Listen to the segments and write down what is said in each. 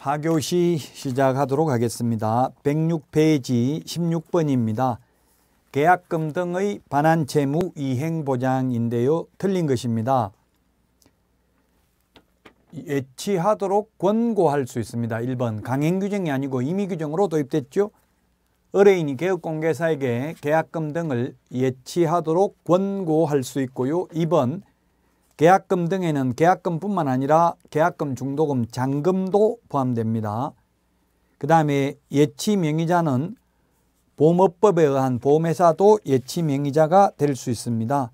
4교시 시작하도록 하겠습니다. 106페이지 16번입니다. 계약금 등의 반환 채무 이행 보장인데요. 틀린 것입니다. 예치하도록 권고할 수 있습니다. 1번 강행 규정이 아니고 임의 규정으로 도입됐죠. 의뢰인이 개업공개사에게 계약금 등을 예치하도록 권고할 수 있고요. 2번 계약금 등에는 계약금뿐만 아니라 계약금 중도금 잔금도 포함됩니다. 그 다음에 예치 명의자는 보험업법에 의한 보험회사도 예치 명의자가 될 수 있습니다.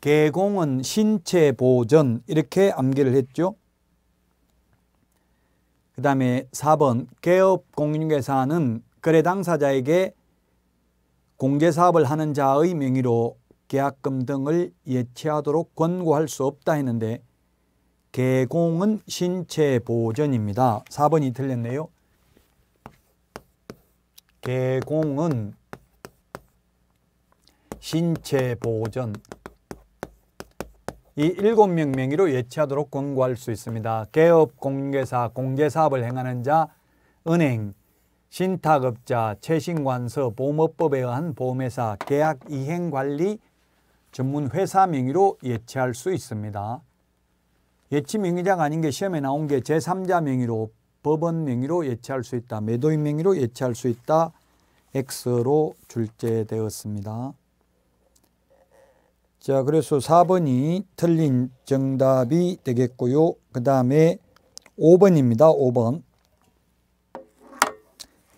개공은 신체 보전 이렇게 암기를 했죠. 그 다음에 4번 개업 공인중사는 거래 당사자에게 공제사업을 하는 자의 명의로 계약금 등을 예치하도록 권고할 수 없다 했는데 개공은 신체 보전입니다. 4번이 틀렸네요. 개공은 신체 보전 이 7명 명의로 예치하도록 권고할 수 있습니다. 개업, 공개사, 공개사업을 행하는 자, 은행, 신탁업자, 최신관서, 보험업법에 의한 보험회사, 계약 이행관리, 전문 회사 명의로 예치할 수 있습니다. 예치 명의자가 아닌 게 시험에 나온 게 제3자 명의로 법원 명의로 예치할 수 있다. 매도인 명의로 예치할 수 있다. X로 출제되었습니다. 자, 그래서 4번이 틀린 정답이 되겠고요. 그 다음에 5번입니다. 5번.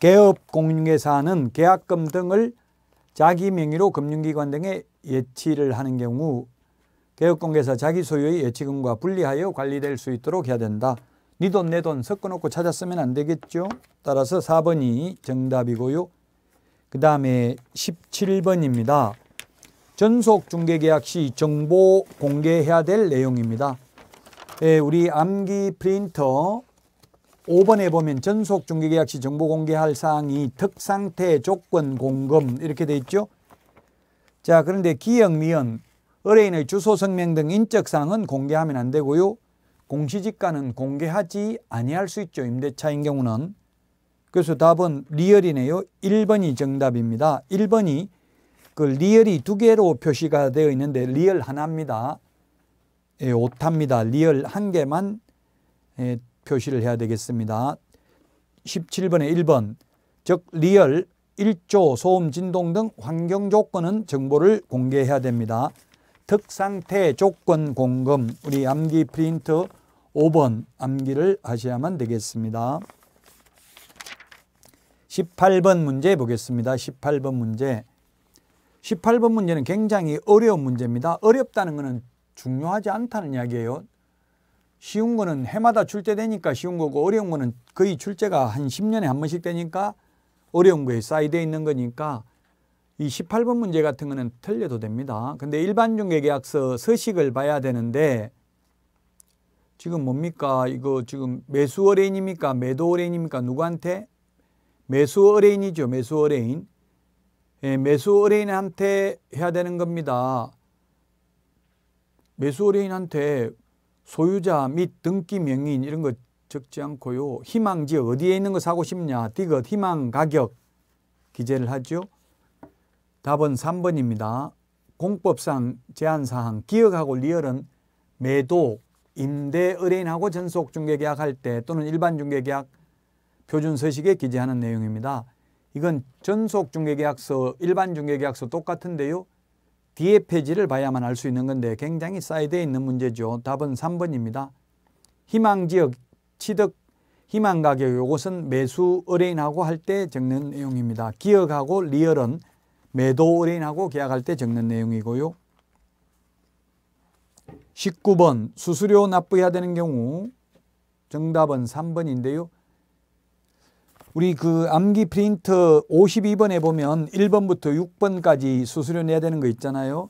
개업 공인회사는 계약금 등을 자기 명의로 금융기관 등에 예치를 하는 경우 개혁공개사 자기 소유의 예치금과 분리하여 관리될 수 있도록 해야 된다. 니 돈 내 돈 섞어놓고 찾았으면 안 되겠죠. 따라서 4번이 정답이고요. 그 다음에 17번입니다. 전속 중개계약 시 정보 공개해야 될 내용입니다. 예, 우리 암기 프린터 5번에 보면 전속 중개계약 시 정보 공개할 사항이 특상태 조건 공금 이렇게 돼 있죠. 자, 그런데 기역, 미연, 의뢰인의 주소 성명 등 인적사항은 공개하면 안 되고요. 공시지가는 공개하지 아니할 수 있죠. 임대차인 경우는. 그래서 답은 리얼이네요. 1번이 정답입니다. 1번이 그 리얼이 두 개로 표시가 되어 있는데 리얼 하나입니다. 예, 오타입니다. 리얼 한 개만 예, 표시를 해야 되겠습니다. 17번에 1번 즉 리얼 일조, 소음, 진동 등 환경 조건은 정보를 공개해야 됩니다. 특상태 조건 공금 우리 암기 프린트 5번 암기를 하셔야만 되겠습니다. 18번 문제 보겠습니다. 18번 문제. 18번 문제는 굉장히 어려운 문제입니다. 어렵다는 것은 중요하지 않다는 이야기예요. 쉬운 거는 해마다 출제되니까 쉬운 거고 어려운 거는 거의 출제가 한 10년에 한 번씩 되니까 어려운 거에 쌓이되어 있는 거니까 이 18번 문제 같은 거는 틀려도 됩니다. 근데 일반 중개계약서 서식을 봐야 되는데 지금 뭡니까? 이거 지금 매수 의뢰인입니까? 매도 의뢰인입니까? 누구한테? 매수 의뢰인이죠. 매수 의뢰인. 예, 매수 의뢰인한테 해야 되는 겁니다. 매수 의뢰인한테 소유자 및 등기 명인 이런 거 적지 않고요. 희망지역 어디에 있는 거 사고 싶냐 디귿 희망가격 기재를 하죠. 답은 3번입니다. 공법상 제한사항 기억하고 리얼은 매도, 임대 의뢰인하고 전속 중개계약할 때 또는 일반 중개계약 표준 서식에 기재하는 내용입니다. 이건 전속 중개계약서, 일반 중개계약서 똑같은데요. 뒤에 페이지를 봐야만 알 수 있는 건데 굉장히 쌓여 드 있는 문제죠. 답은 3번입니다. 희망지역 취득 희망 가격 요것은 매수 의뢰인하고 할 때 적는 내용입니다. 기억하고 리얼은 매도 의뢰인하고 계약할 때 적는 내용이고요. 19번 수수료 납부해야 되는 경우 정답은 3번인데요. 우리 그 암기 프린트 52번에 보면 1번부터 6번까지 수수료 내야 되는 거 있잖아요.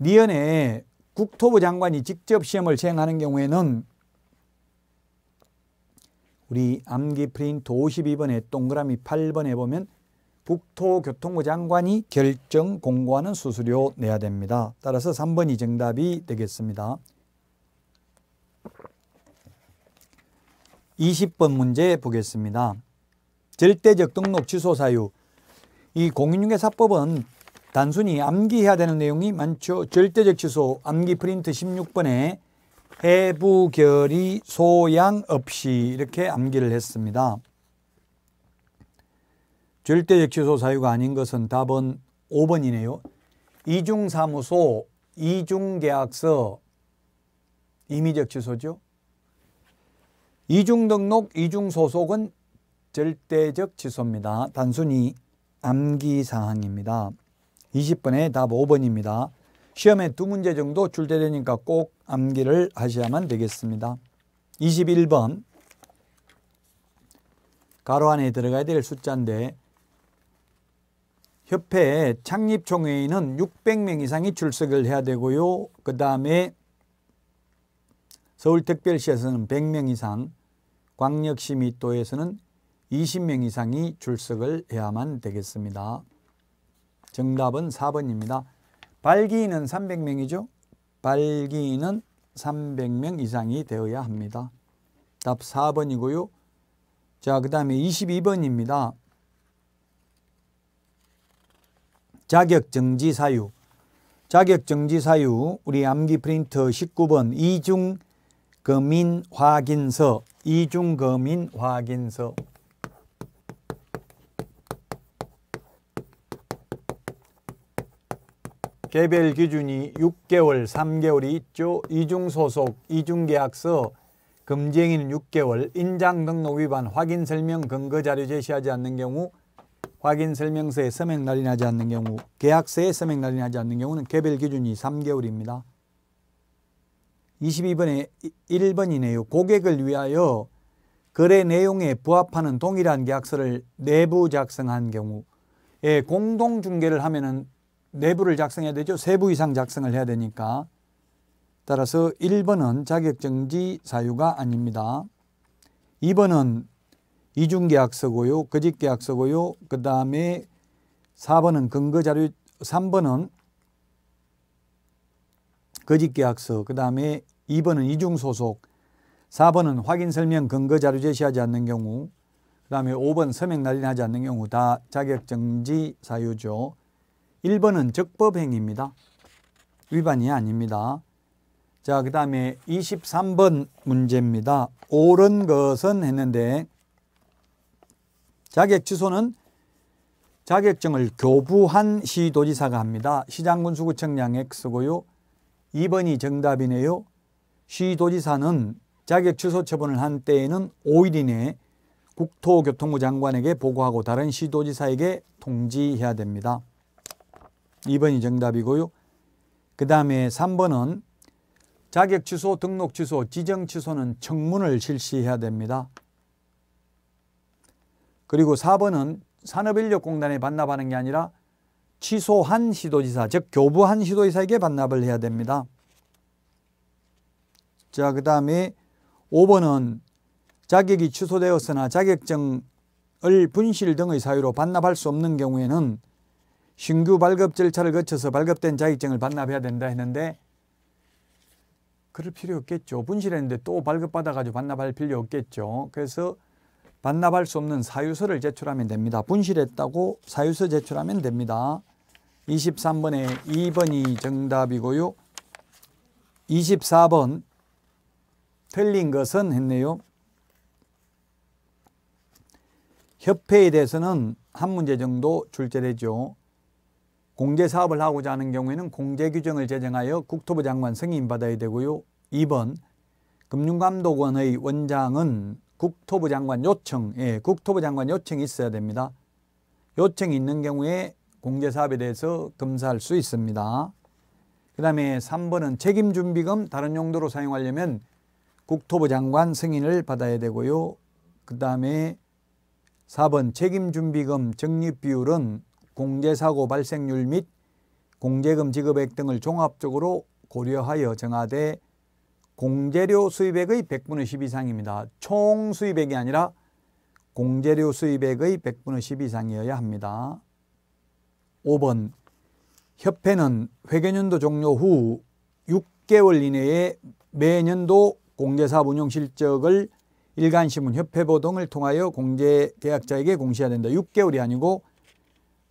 니연에 국토부 장관이 직접 시험을 시행하는 경우에는 우리 암기 프린트 52번에 동그라미 8번에 보면 국토교통부 장관이 결정 공고하는 수수료 내야 됩니다. 따라서 3번이 정답이 되겠습니다. 20번 문제 보겠습니다. 절대적 등록 취소 사유 이 공인중개사법은 단순히 암기해야 되는 내용이 많죠. 절대적 취소 암기 프린트 16번에 해부결이 소양 없이 이렇게 암기를 했습니다. 절대적 취소 사유가 아닌 것은 답은 5번이네요. 이중사무소, 이중계약서, 임의적 취소죠. 이중등록, 이중소속은 절대적 취소입니다. 단순히 암기사항입니다. 20번의 답 5번입니다. 시험에 두 문제 정도 출제되니까 꼭 암기를 하셔야만 되겠습니다. 21번 가로 안에 들어가야 될 숫자인데 협회 창립총회의는 600명 이상이 출석을 해야 되고요. 그 다음에 서울특별시에서는 100명 이상, 광역시민도에서는 20명 이상이 출석을 해야만 되겠습니다. 정답은 4번입니다. 발기인은 300명이죠. 발기인은 300명 이상이 되어야 합니다. 답 4번이고요. 자, 그 다음에 22번입니다. 자격정지 사유. 자격정지 사유, 우리 암기 프린터 19번 이중금인 확인서, 이중금인 확인서. 개별 기준이 6개월, 3개월이 있죠. 이중소속, 이중계약서, 금지행 6개월, 인장 등록 위반, 확인 설명 근거 자료 제시하지 않는 경우, 확인 설명서에 서명 날인하지 않는 경우, 계약서에 서명 날인하지 않는 경우는 개별 기준이 3개월입니다. 22번에 1번이네요. 고객을 위하여 거래 내용에 부합하는 동일한 계약서를 내부 작성한 경우 예, 공동 중개를 하면은 내부를 작성해야 되죠. 세부 이상 작성을 해야 되니까. 따라서 1번은 자격정지 사유가 아닙니다. 2번은 이중계약서고요. 거짓계약서고요. 그 다음에 4번은 근거자료, 3번은 거짓계약서, 그 다음에 2번은 이중소속, 4번은 확인설명 근거자료 제시하지 않는 경우, 그 다음에 5번 서명 날인하지 않는 경우 다 자격정지 사유죠. 1번은 적법행위입니다. 위반이 아닙니다. 자, 그 다음에 23번 문제입니다. 옳은 것은 했는데 자격 취소는 자격증을 교부한 시도지사가 합니다. 시장군수구청장 X고요. 2번이 정답이네요. 시도지사는 자격 취소 처분을 한 때에는 5일 이내에 국토교통부 장관에게 보고하고 다른 시도지사에게 통지해야 됩니다. 2번이 정답이고요. 그 다음에 3번은 자격 취소, 등록 취소, 지정 취소는 청문을 실시해야 됩니다. 그리고 4번은 산업인력공단에 반납하는 게 아니라 취소한 시도지사, 즉 교부한 시도지사에게 반납을 해야 됩니다. 자, 그 다음에 5번은 자격이 취소되었으나 자격증을 분실 등의 사유로 반납할 수 없는 경우에는 신규 발급 절차를 거쳐서 발급된 자격증을 반납해야 된다 했는데 그럴 필요 없겠죠. 분실했는데 또 발급받아가지고 반납할 필요 없겠죠. 그래서 반납할 수 없는 사유서를 제출하면 됩니다. 분실했다고 사유서 제출하면 됩니다. 23번에 2번이 정답이고요. 24번 틀린 것은 했네요. 협회에 대해서는 한 문제 정도 출제되죠. 공제 사업을 하고자 하는 경우에는 공제 규정을 제정하여 국토부 장관 승인받아야 되고요. 2번 금융감독원의 원장은 국토부 장관 요청, 예, 국토부 장관 요청이 있어야 됩니다. 요청이 있는 경우에 공제 사업에 대해서 검사할 수 있습니다. 그 다음에 3번은 책임준비금 다른 용도로 사용하려면 국토부 장관 승인을 받아야 되고요. 그 다음에 4번 책임준비금 적립 비율은 공제사고 발생률 및 공제금 지급액 등을 종합적으로 고려하여 정하되 공제료 수입액의 100분의 10 이상입니다. 총 수입액이 아니라 공제료 수입액의 100분의 10 이상이어야 합니다. 5번 협회는 회계년도 종료 후 6개월 이내에 매년도 공제사업 운영 실적을 일간신문 협회보 등을 통하여 공제계약자에게 공시해야 된다. 6개월이 아니고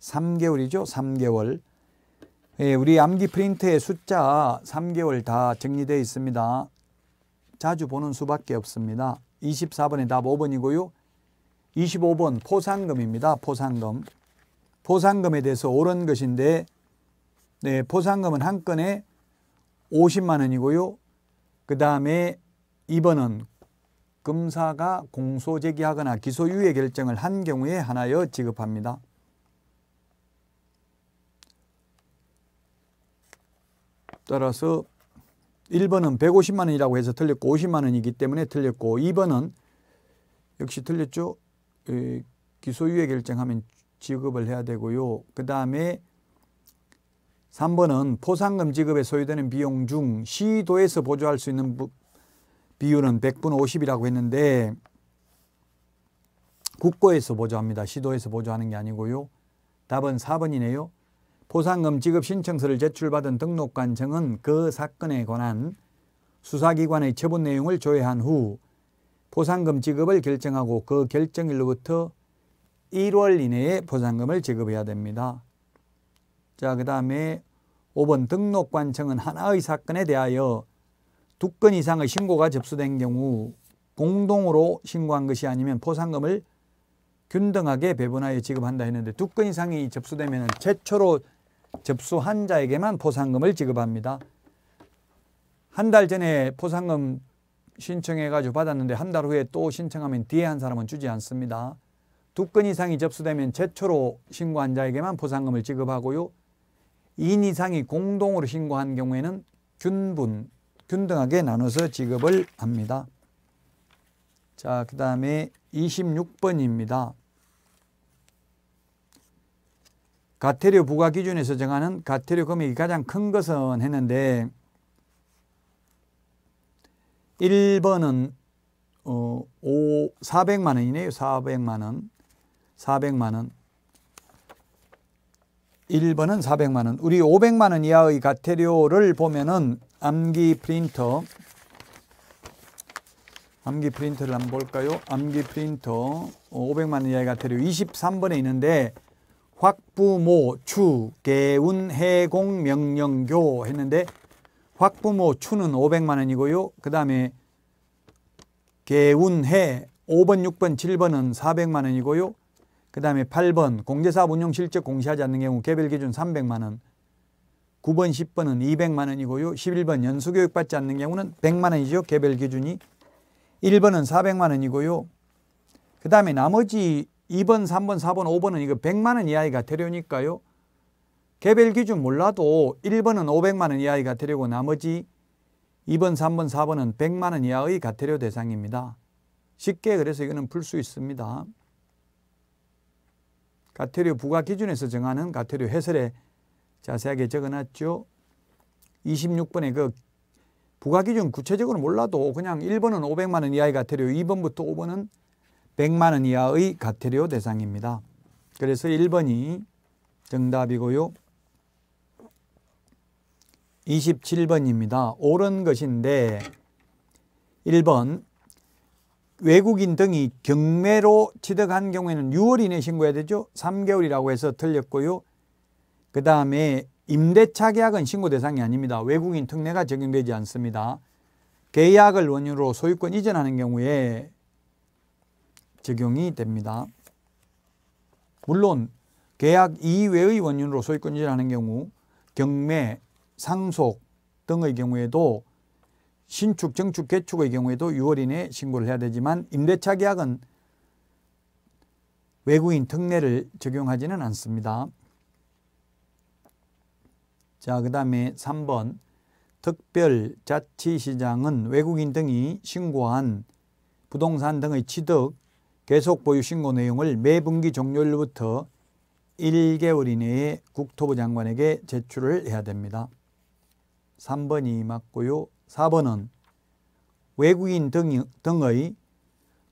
3개월이죠. 3개월. 예, 우리 암기 프린트의 숫자 3개월 다 정리되어 있습니다. 자주 보는 수밖에 없습니다. 24번의 답 5번이고요. 25번 포상금입니다. 포상금. 포상금에 대해서 옳은 것인데 네, 포상금은 한 건에 50만 원이고요. 그 다음에 2번은 검사가 공소 제기하거나 기소유예 결정을 한 경우에 하나여 지급합니다. 따라서 1번은 150만 원이라고 해서 틀렸고 50만 원이기 때문에 틀렸고 2번은 역시 틀렸죠. 기소유예 결정하면 지급을 해야 되고요. 그 다음에 3번은 포상금 지급에 소요되는 비용 중 시도에서 보조할 수 있는 비율은 100분 50이라고 했는데 국고에서 보조합니다. 시도에서 보조하는 게 아니고요. 답은 4번이네요. 보상금 지급 신청서를 제출받은 등록관청은 그 사건에 관한 수사기관의 처분 내용을 조회한 후 보상금 지급을 결정하고 그 결정일로부터 1월 이내에 보상금을 지급해야 됩니다. 자, 그 다음에 5번 등록관청은 하나의 사건에 대하여 두 건 이상의 신고가 접수된 경우 공동으로 신고한 것이 아니면 보상금을 균등하게 배분하여 지급한다 했는데 두 건 이상이 접수되면 최초로 접수한 자에게만 포상금을 지급합니다. 한 달 전에 포상금 신청해가지고 받았는데 한 달 후에 또 신청하면 뒤에 한 사람은 주지 않습니다. 두 건 이상이 접수되면 최초로 신고한 자에게만 포상금을 지급하고요. 2인 이상이 공동으로 신고한 경우에는 균분, 균등하게 나눠서 지급을 합니다. 자, 그 다음에 26번입니다. 가태료 부과 기준에서 정하는 가태료 금액이 가장 큰 것은 했는데 1번은 어, 400만 원이네요. 400만 원. 400만 원. 1번은 400만 원. 우리 500만 원 이하의 가태료를 보면은 암기 프린터 암기 프린터를 한번 볼까요? 암기 프린터 500만 어, 원 이하의 가태료 23번에 있는데 확부모 추 개운 해공 명령교 했는데 확부모 추는 500만 원이고요. 그 다음에 개운해 5번, 6번, 7번은 400만 원이고요. 그 다음에 8번 공제사업 운영 실적 공시하지 않는 경우 개별 기준 300만 원 9번, 10번은 200만 원이고요. 11번 연수교육 받지 않는 경우는 100만 원이죠. 개별 기준이 1번은 400만 원이고요. 그 다음에 나머지 2번, 3번, 4번, 5번은 이거 100만 원이하의과태료니까요 개별 기준 몰라도 1번은 500만 원 이하의 과태료고 나머지 2번, 3번, 4번은 100만 원 이하의 과태료 대상입니다. 쉽게 그래서 이거는 풀 수 있습니다. 과태료 부과 기준에서 정하는 과태료 해설에 자세하게 적어놨죠. 26번에 그부과 기준 구체적으로 몰라도 그냥 1번은 500만 원 이하의 과태료 2번부터 5번은 100만 원 이하의 과태료 대상입니다. 그래서 1번이 정답이고요. 27번입니다. 옳은 것인데 1번 외국인 등이 경매로 취득한 경우에는 6월 이내 신고해야 되죠. 3개월이라고 해서 틀렸고요. 그 다음에 임대차 계약은 신고 대상이 아닙니다. 외국인 특례가 적용되지 않습니다. 계약을 원유로 소유권 이전하는 경우에 적용이 됩니다. 물론 계약 이외의 원인으로 소유권이라는 경우 경매, 상속 등의 경우에도 신축, 정축, 개축의 경우에도 6월 이내에 신고를 해야 되지만 임대차 계약은 외국인 특례를 적용하지는 않습니다. 자, 그 다음에 3번 특별자치시장은 외국인 등이 신고한 부동산 등의 취득, 계속 보유 신고 그 내용을 매 분기 종료일부터 1개월 이내에 국토부 장관에게 제출을 해야 됩니다. 3번이 맞고요. 4번은 외국인 등, 의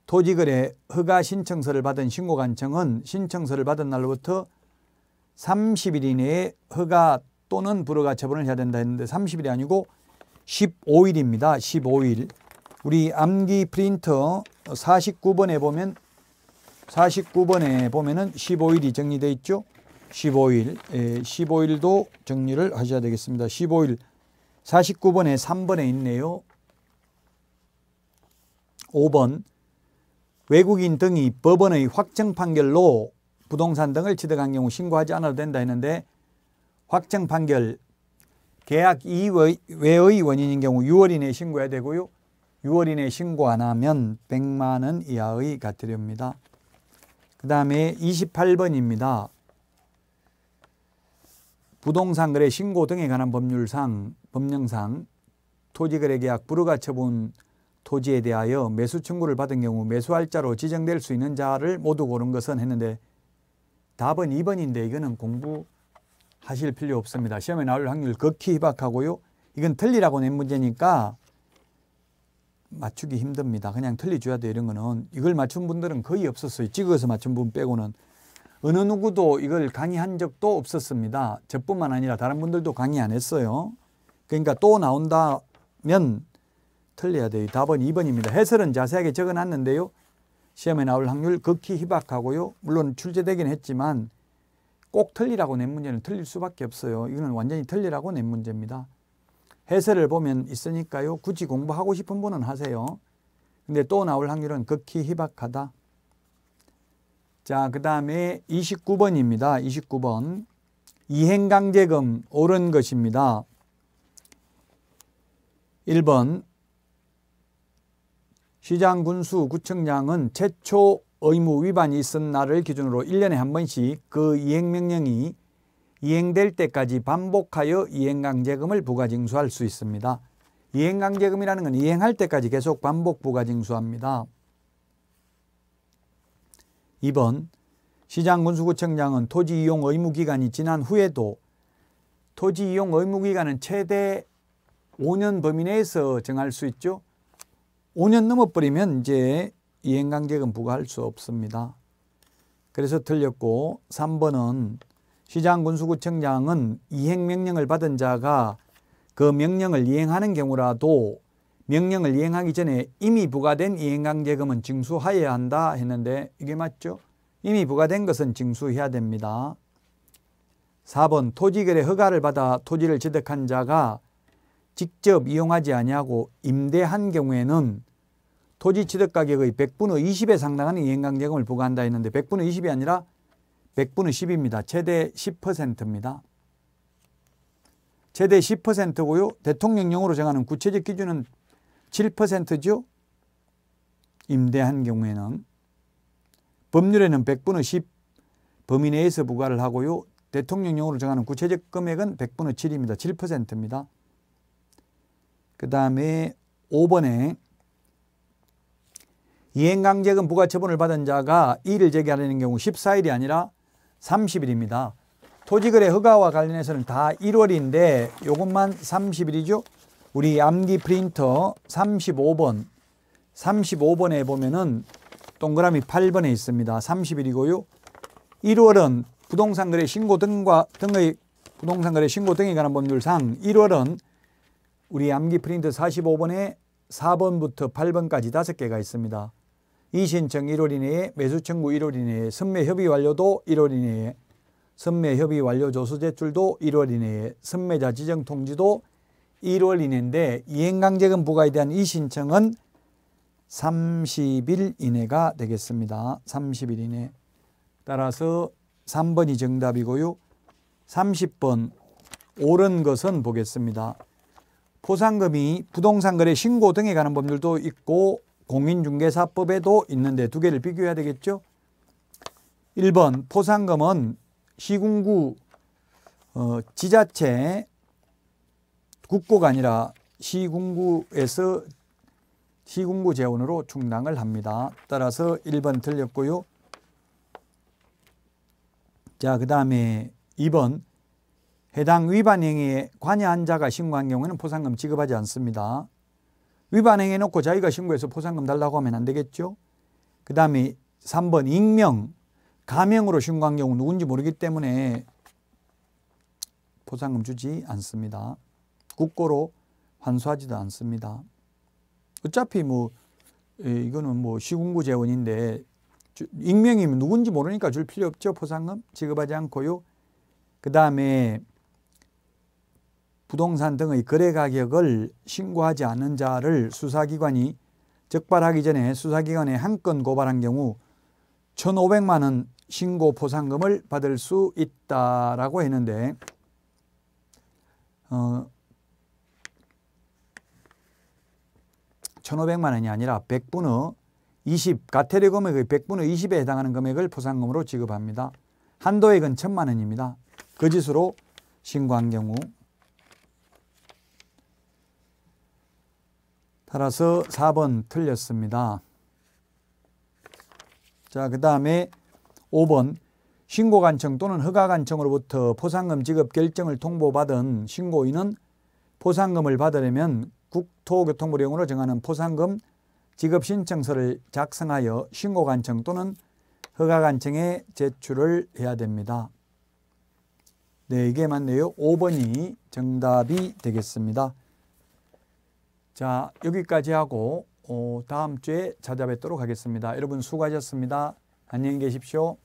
토지거래 허가 신청서를 받은 신고관청은 신청서를 받은 날로부터 30일 이내에 허가 또는 불허가 처분을 해야 된다 했는데 30일이 아니고 15일입니다. 15일. 우리 암기 프린터 49번에 보면 49번에 보면은 15일이 정리돼 있죠. 15일, 에, 15일도 정리를 하셔야 되겠습니다. 15일, 49번에 3번에 있네요. 5번, 외국인 등이 법원의 확정 판결로 부동산 등을 취득한 경우 신고하지 않아도 된다 했는데 확정 판결 계약 이외의 원인인 경우 6월 이내에 신고해야 되고요. 6월 이내에 신고 안 하면 100만 원 이하의 과태료입니다. 그 다음에 28번입니다. 부동산 거래 신고 등에 관한 법률상 법령상 토지거래 계약 불허가처분 토지에 대하여 매수 청구를 받은 경우 매수할 자로 지정될 수 있는 자를 모두 고른 것은 했는데 답은 2번인데 이거는 공부하실 필요 없습니다. 시험에 나올 확률 극히 희박하고요. 이건 틀리라고 낸 문제니까 맞추기 힘듭니다. 그냥 틀려줘야 돼 이런 거는 이걸 맞춘 분들은 거의 없었어요. 찍어서 맞춘 분 빼고는 어느 누구도 이걸 강의한 적도 없었습니다. 저뿐만 아니라 다른 분들도 강의 안 했어요. 그러니까 또 나온다면 틀려야 돼요. 답은 2번입니다. 해설은 자세하게 적어놨는데요. 시험에 나올 확률 극히 희박하고요. 물론 출제되긴 했지만 꼭 틀리라고 낸 문제는 틀릴 수밖에 없어요. 이거는 완전히 틀리라고 낸 문제입니다. 해설을 보면 있으니까요. 굳이 공부하고 싶은 분은 하세요. 근데 또 나올 확률은 극히 희박하다. 자, 그 다음에 29번입니다. 29번. 이행강제금 옳은 것입니다. 1번 시장군수 구청장은 최초 의무 위반이 있은 날을 기준으로 1년에 한 번씩 그 이행명령이 이행될 때까지 반복하여 이행강제금을 부과징수할수 있습니다. 이행강제금이라는 건 이행할 때까지 계속 반복 부가징수합니다. 2번 시장군수구청장은 토지 이용 의무기간이 지난 후에도 토지 이용 의무기간은 최대 5년 범위 내에서 정할 수 있죠. 5년 넘어버리면 이제 이행강제금 부과할 수 없습니다. 그래서 틀렸고 3번은 시장군수구청장은 이행명령을 받은 자가 그 명령을 이행하는 경우라도 명령을 이행하기 전에 이미 부과된 이행강제금은 징수하여야 한다 했는데 이게 맞죠? 이미 부과된 것은 징수해야 됩니다. 4번 토지거래 허가를 받아 토지를 취득한 자가 직접 이용하지 아니하고 임대한 경우에는 토지 취득 가격의 100분의 20에 상당하는 이행강제금을 부과한다 했는데 100분의 20이 아니라 100분의 10입니다. 최대 10%입니다. 최대 10%고요. 대통령령으로 정하는 구체적 기준은 7%죠. 임대한 경우에는 법률에는 100분의 10 범위 내에서 부과를 하고요. 대통령령으로 정하는 구체적 금액은 100분의 7입니다. 7%입니다. 그 다음에 5번에 이행강제금 부과처분을 받은 자가 이를 제기하려는 경우 14일이 아니라 30일입니다. 토지거래 허가와 관련해서는 다 1월인데 이것만 30일이죠. 우리 암기 프린터 35번 35번에 보면은 동그라미 8번에 있습니다. 30일이고요. 1월은 부동산 거래 신고 등과 등의 부동산 거래 신고 등에 관한 법률상 1월은 우리 암기 프린트 45번에 4번부터 8번까지 5개가 있습니다. 이 신청 1월 이내에 매수 청구 1월 이내에 선매 협의 완료도 1월 이내에 선매 협의 완료 조수 제출도 1월 이내에 선매자 지정 통지도 1월 이내인데 이행강제금 부과에 대한 이 신청은 30일 이내가 되겠습니다. 30일 이내. 따라서 3번이 정답이고요. 30번 옳은 것은 보겠습니다. 포상금이 부동산 거래 신고 등에 관한 법률도 있고 공인중개사법에도 있는데 두 개를 비교해야 되겠죠. 1번 포상금은 시군구 어, 지자체 국고가 아니라 시군구에서 시군구 재원으로 충당을 합니다. 따라서 1번 틀렸고요. 자, 그 다음에 2번 해당 위반 행위에 관여한 자가 신고한 경우에는 포상금 지급하지 않습니다. 위반행해 놓고 자기가 신고해서 포상금 달라고 하면 안 되겠죠. 그 다음에 3번 익명, 가명으로 신고한 경우 누군지 모르기 때문에 포상금 주지 않습니다. 국고로 환수하지도 않습니다. 어차피 뭐 예, 이거는 뭐 시군구 재원인데 익명이면 누군지 모르니까 줄 필요 없죠. 포상금 지급하지 않고요. 그 다음에 부동산 등의 거래 가격을 신고하지 않은 자를 수사기관이 적발하기 전에 수사기관에 한 건 고발한 경우 1,500만 원 신고 포상금을 받을 수 있다라고 했는데 어 1,500만 원이 아니라 100분의 20 가태료 금액의 100분의 20에 해당하는 금액을 포상금으로 지급합니다. 한도액은 1,000만 원입니다. 거짓으로 신고한 경우 따라서 4번 틀렸습니다. 자, 그 다음에 5번 신고관청 또는 허가관청으로부터 포상금 지급 결정을 통보받은 신고인은 포상금을 받으려면 국토교통부령으로 정하는 포상금 지급 신청서를 작성하여 신고관청 또는 허가관청에 제출을 해야 됩니다. 네, 이게 맞네요. 5번이 정답이 되겠습니다. 자, 여기까지 하고 어, 다음 주에 찾아뵙도록 하겠습니다. 여러분 수고하셨습니다. 안녕히 계십시오.